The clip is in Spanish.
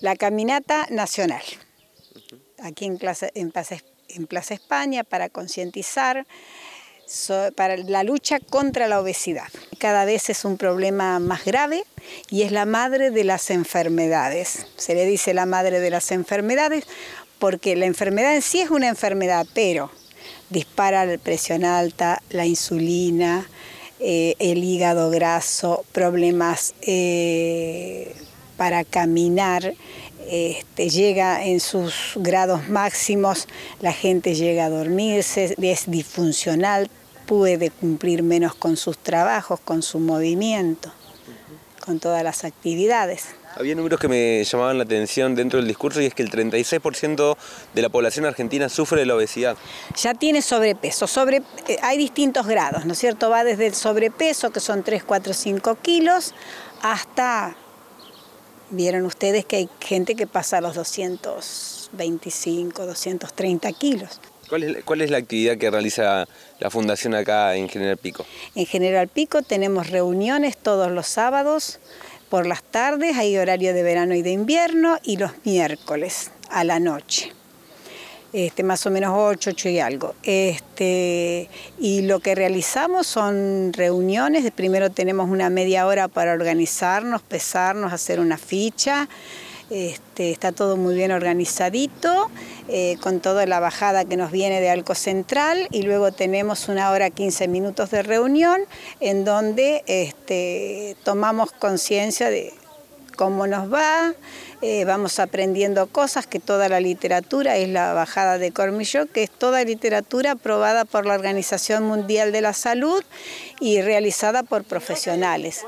La caminata nacional, aquí en Plaza, en España, para concientizar para la lucha contra la obesidad. Cada vez es un problema más grave y es la madre de las enfermedades. Se le dice la madre de las enfermedades porque la enfermedad en sí es una enfermedad, pero dispara la presión alta, la insulina, eh, el hígado graso, problemas eh, para caminar. Este, llega en sus grados máximos, la gente llega a dormirse, es disfuncional, puede cumplir menos con sus trabajos, con su movimiento, con todas las actividades. Había números que me llamaban la atención dentro del discurso y es que el 36% de la población argentina sufre de la obesidad. Ya tiene sobrepeso. Sobre, eh, hay distintos grados, ¿no es cierto? Va desde el sobrepeso, que son 3, 4, 5 kilos, hasta Vieron ustedes que hay gente que pasa los 225, 230 kilos. ¿Cuál es, la actividad que realiza la Fundación acá en General Pico? En General Pico tenemos reuniones todos los sábados por las tardes, hay horario de verano y de invierno y los miércoles a la noche este, más o menos 8, 8 y algo. Este, y lo que realizamos son reuniones, primero tenemos una media hora para organizarnos, pesarnos, hacer una ficha, este, está todo muy bien organizadito, eh, con toda la bajada que nos viene de Alco Central y luego tenemos una hora 15 minutos de reunión en donde este, tomamos conciencia de cómo nos va, eh, vamos aprendiendo cosas, que toda la literatura es la bajada de Cormilló, que es toda literatura aprobada por la Organización Mundial de la Salud y realizada por profesionales.